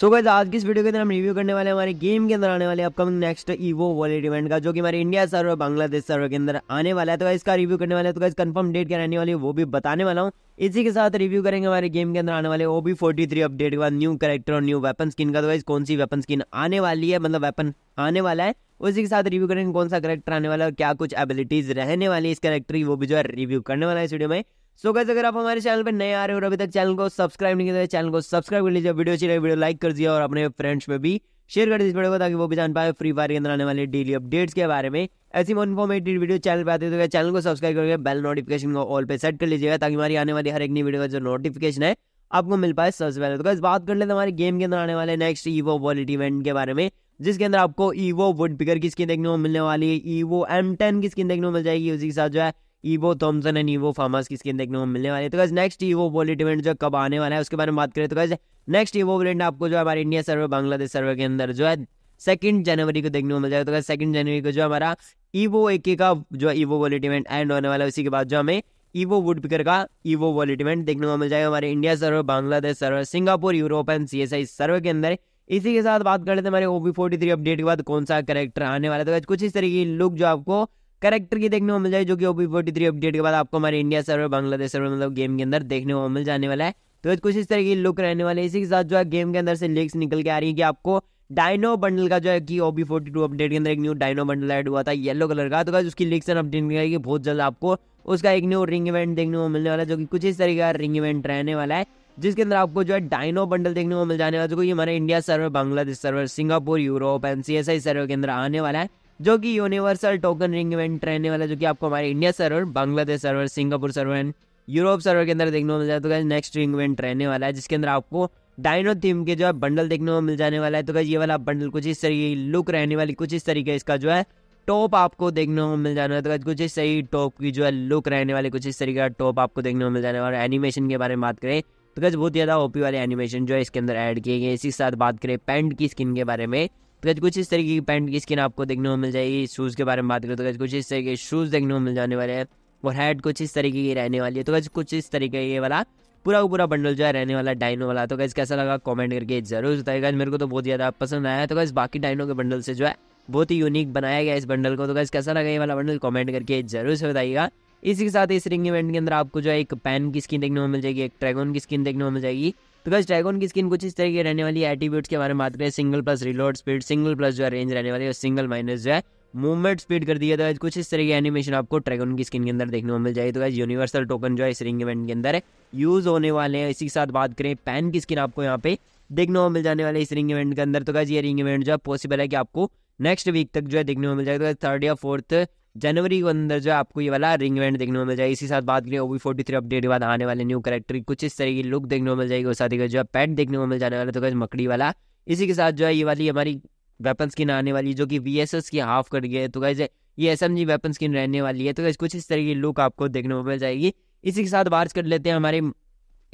सो so guys आज की इस वीडियो के अंदर हम रिव्यू करने वाले हमारे गेम के अंदर आने वाले upcoming next evo vault event का जो कि हमारे इंडिया सर्वर बांग्लादेश सर्वर के अंदर आने वाला है तो इसका रिव्यू करने वाले तो गाइज कंफर्म डेट क्या रहने वाली है वो भी बताने वाला हूँ इसी के साथ रिव्यू करेंगे हमारे गेम के अंदर आने वाले ओबी फोर्टी थ्री अपडेट के बाद न्यू करेक्टर और न्यू वेपन स्किन का तो गाइज कौन सी वेपन स्किन आने वाली है मतलब वेपन आने वाला है उसी के साथ रिव्यू करेंगे कौन सा करेक्टर आने वाला है क्या कुछ एबिलिटीज रहने वाली है इस करेक्टर की वो भी जो है रिव्यू करने वाला है इस वीडियो में सो गैस अगर आप हमारे चैनल पर नए आ रहे हो और अभी तक चैनल को सब्सक्राइब नहीं किया चैनल तो को सब्सक्राइब कर लीजिए वीडियो अच्छी वीडियो लाइक कर दिया और अपने फ्रेंड्स में भी शेयर कर दीजिए ताकि वो भी जान पाए फ्री फायर के अंदर आने वाले डेली अपडेट्स के बारे में ऐसी इन्फॉर्मेटिव वीडियो चैनल पर आते हैं तो चैनल को सब्सक्राइब करके बेल नोटिफिकेशन को ऑल पे सेट कर लीजिएगा ताकि हमारी आने वाली हर एक नई वीडियो का जो नोटिफिकेशन है आपको मिल पाए सबसे पहले तो गैस बात कर लेते हमारे गेम के अंदर आने वाले नेक्स्ट ईवो वॉलेट इवेंट के बारे में जिसके अंदर आपको ईवो वुड पिकर की स्किन देखने को मिलने वाली है ईवो एम टेन की स्किन देखने को मिल जाएगी उसी के साथ जो है ईवो थॉमसन एंड ईवो फार्मास की स्किन देखने को मिलने वाली है तो guys next evo vault event जो कब आने वाला है उसके बारे में बात करें तो गैस नेक्स्ट ईवो वॉलेट आपको जो है हमारे इंडिया सर्वे बांग्लादेश सर्वे के अंदर जो है सेकंड जनवरी को देखने को मिल जाएगा तो सेकंड जनवरी को जो हमारा ईवो एक का जो ईवो वॉलेट इवेंट एंड होने वाला है उसी के बाद जो हमें ईवो वुड पिकर का ईवो वॉलेट इवेंट देखने को मिल जाएगा हमारे India server Bangladesh server Singapore Europe and C S I server के अंदर इसी के साथ बात कर लेते हैं हमारे ओबी फोर्टी थ्री अपडेट के बाद कौन सा करेक्टर आने वाला है तो कुछ इस तरीके की लुक जो आपको करेक्टर की देखने को मिल जाएगी जो कि ओपी फोर्टी थ्री अपडेट के बाद आपको हमारे इंडिया सर्वर बांग्लादेश सर्वर मतलब गेम के अंदर देखने को मिल जाने वाला है तो कुछ इस तरह की लुक रहने वाले इसी के साथ जो है गेम के अंदर से लीक्स निकल के आ रही है कि आपको डायनो बंडल का जो है कि ओबी फोर्टी टू अपडेट के अंदर एक न्यू डायनो बंडल ऐड हुआ था येलो कलर का तो उसकी लीक्स एंड अपडेट करेगी बहुत जल्द आपको उसका एक न्यू रिंग इवेंट देखने को मिलने वाला है जो कि कुछ इस तरह का रिंग इवेंट रहने वाला है जिसके अंदर आपको जो है डायनो बंडल देखने को मिल जाने वाला जो कि हमारे India server Bangladesh server Singapore Europe and C server के अंदर आने वाला है जो कि यूनिवर्सल टोकन रिंग इवेंट रहने वाला जो कि आपको हमारे India server Bangladesh server Singapore server and Europe server के अंदर देखने को मिल जाए तो तो नेक्स्ट रिंग इवेंट रहने वाला है जिसके अंदर आपको डायनो थीम के जो है बंडल देखने को मिल जाने वाला है तो ये वाला बंडल कुछ इस तरीके लुक रहने वाली कुछ इस तरीके इसका जो है टॉप आपको देखने को मिल जाने वाला है तो कुछ इस सही टॉप की जो है लुक रहने वाली कुछ इस तरीके का टॉप आपको देखने को मिल जाने वाला एनिमेशन के बारे में बात करें तो गज बहुत ज़्यादा ओपी वाले एनिमेशन जो है इसके अंदर ऐड किए गए इसी के साथ बात करें पैंट की स्किन के बारे में तो कुछ इस तरीके की पैंट की स्किन आपको देखने को मिल जाएगी शूज़ के बारे में बात करें तो कुछ इस तरीके के शूज़ देखने को मिल जाने वाले हैं और हेड कुछ इस तरीके की रहने वाली है तो कुछ इस तरीके ये वाला पूरा पूरा बंडल जो है रहने वाला डाइनो वाला तो कैसे कैसा लगा कॉमेंट करके जरूर बताएगा मेरे को तो बहुत ज़्यादा पसंद आया तो कैसे बाकी डाइनो के बंडल से जो है बहुत ही यूनिक बनाया गया इस बंडल को तो कैसे कैसा लगा ये वाला बंडल कॉमेंट करके जरूर से बताइएगा इसी के साथ इस रिंग इवेंट के अंदर आपको जो है एक पैन की स्किन देखने को मिल जाएगी एक ट्रैगन की स्किन देखने को मिल जाएगी तो बस ड्रैगन की स्किन कुछ इस तरह की रहने वाली एटीट्यूड के बारे में बात करें single plus reload speed single plus जो है रेंज रहने वाली है सिंगल माइनस जो है मूवमेंट स्पीड कर दिया था तो कुछ इस तरह की एनिमेशन आपको ड्रैगन की स्किन के अंदर देखने को मिल जाएगी तो गाइज यूनिवर्सल टोकन जो है इस रिंग इवेंट के अंदर यूज होने वाले हैं इसी के साथ बात करें पैन की स्किन आपको यहाँ पे देखने को मिल जाने वाले इस रिंग इवेंट के अंदर तो गाइज ये रिंग इवेंट जो है पॉसिबल है कि आपको नेक्स्ट वीक तक जो है देखने को मिल जाएगा थर्ड तो या फोर्थ जनवरी के अंदर जो आपको ये वाला रिंग इवेंट देखने को मिल जाएगा इसी साथ बात करें ओवी फोर्टी थ्री अपडेट के बाद आने वाले न्यू करेक्टर कुछ इस तरह की लुक देखने को मिल जाएगी उस साथ है जो पैट देखने को मिल जाने वाला तो कैसे मकड़ी वाला इसी के साथ जो है ये वाली हमारी वेपन स्किन आने वाली जो कि वी की हाफ कर गई है तो कैसे ये S M G weapon skin रहने वाली है तो कैसे कुछ इस तरह की लुक आपको देखने को मिल जाएगी इसी के साथ बात कर लेते हैं हमारे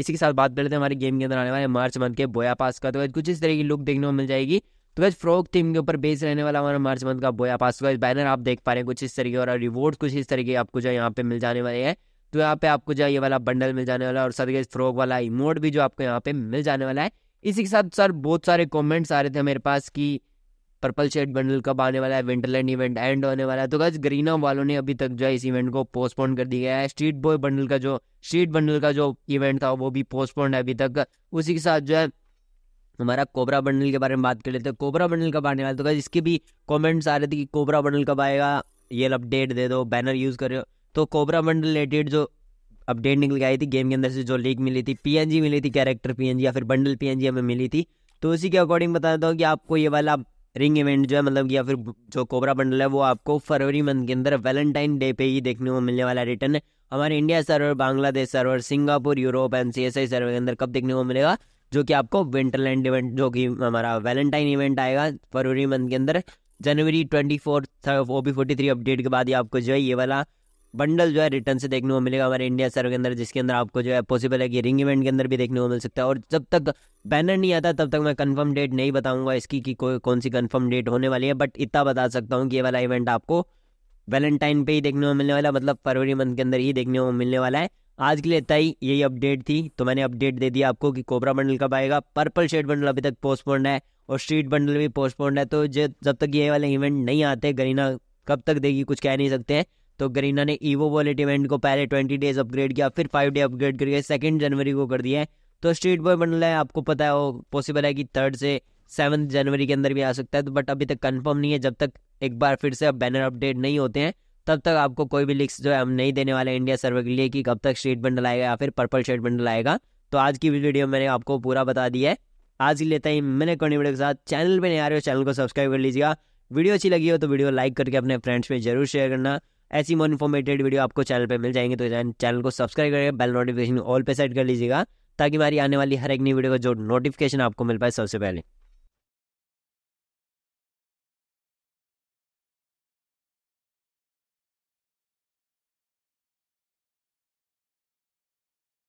इसी के साथ बात कर लेते हैं हमारे गेम के अंदर आने वाले मार्च मंथ के बोया पास का तो कुछ इस तरह की लुक देखने को मिल जाएगी तो वैसे फ्रॉक थीम के ऊपर बेस रहने वाला हमारा मार्च मंथ का बोया पास का बैनर आप देख पा रहे हैं कुछ इस तरीके और रिवॉर्ड कुछ इस तरीके आपको जो यहाँ पे मिल जाने वाले हैं तो यहाँ पे आपको जो ये वाला बंडल मिल जाने वाला है और सर के फ्रॉक वाला इमोट भी जो आपको यहाँ पे मिल जाने वाला है इसी के साथ सर बहुत सारे कॉमेंट्स आ रहे थे मेरे पास कि पर्पल शेड बंडल कब आने वाला है विंटरलैंड इवेंट एंड होने वाला है तो गज ग्रीना वालों ने अभी तक जो है इस इवेंट को पोस्टपोन कर दिया है स्ट्रीट बॉय बंडल का जो स्ट्रीट बंडल का जो इवेंट था वो भी पोस्टपोन है अभी तक उसी के साथ जो है हमारा कोबरा बंडल के बारे में बात कर लेते हैं कोबरा बंडल कब आने वाला तो इसके भी कमेंट्स आ रहे थे कि कोबरा बंडल कब आएगा ये अपडेट दे दो बैनर यूज़ कर रहे हो तो कोबरा बंडल रिलेटेड जो अपडेट निकल के आई थी गेम के अंदर से जो लीक मिली थी पी मिली थी कैरेक्टर पी या फिर बंडल पी हमें मिली थी तो उसी के अकॉर्डिंग बता देता हूँ कि आपको ये वाला रिंग इवेंट जो है मतलब या फिर जो कोबरा बंडल है वो आपको फरवरी मंथ के अंदर वैलेंटाइन डे पे ही देखने को मिलने वाला रिटर्न है हमारे India server Bangladesh server Singapore Europe and C S I server के अंदर कब देखने को मिलेगा जो कि आपको विंटरलैंड इवेंट जो कि हमारा वैलेंटाइन इवेंट आएगा फरवरी मंथ के अंदर जनवरी twenty fourth O B forty three update के बाद ही आपको जो है ये वाला बंडल जो है रिटर्न से देखने को मिलेगा हमारे इंडिया सर्व के अंदर जिसके अंदर आपको जो है पॉसिबल है कि रिंग इवेंट के अंदर भी देखने को मिल सकता है और जब तक बैनर नहीं आता तब तक मैं कंफर्म डेट नहीं बताऊंगा इसकी कि कोई कौन सी कंफर्म डेट होने वाली है बट इतना बता सकता हूँ कि ये वाला इवेंट आपको वैलेंटाइन पे ही देखने को मिलने वाला मतलब फरवरी मंथ के अंदर ही देखने को मिलने वाला है आज के लिए तय यही अपडेट थी तो मैंने अपडेट दे दिया आपको कि कोबरा बंडल कब आएगा पर्पल शेड बंडल अभी तक पोस्टपोन है और स्ट्रीट बंडल भी पोस्टपोन है तो जब तक ये वाले इवेंट नहीं आते गरीना कब तक देगी कुछ कह नहीं सकते हैं तो गरीना ने ईवो वॉलेट इवेंट को पहले ट्वेंटी डेज अपग्रेड किया फिर फाइव डे अपग्रेड करके सेकेंड जनवरी को कर दिया है तो स्ट्रीट बॉय बंडल है आपको पता है वो पॉसिबल है कि थर्ड से सेवन्थ जनवरी के अंदर भी आ सकता है तो बट अभी तक कंफर्म नहीं है जब तक एक बार फिर से अब बैनर अपडेट नहीं होते हैं तब तक आपको कोई भी लिक्स जो है हम नहीं देने वाले इंडिया सर्वे के लिए कि कब तक शेड बंडल आएगा या फिर पर्पल शेड बंडल आएगा तो आज की वीडियो मैंने आपको पूरा बता दिया है आज के लिए तय मैंने कौन वीडियो के साथ चैनल पर नहीं आ रहे हो चैनल को सब्सक्राइब कर लीजिएगा वीडियो अच्छी लगी हो तो वीडियो लाइक करके अपने फ्रेंड्स में जरूर शेयर करना ऐसी मोर इन्फॉर्मेटेड वीडियो आपको चैनल पर मिल जाएंगे तो चैनल को सब्सक्राइब करके बेल नोटिफिकेशन ऑल पे सेट कर लीजिएगा ताकि हमारी आने वाली हर एक नई वीडियो का जो नोटिफिकेशन आपको मिल पाए सबसे पहले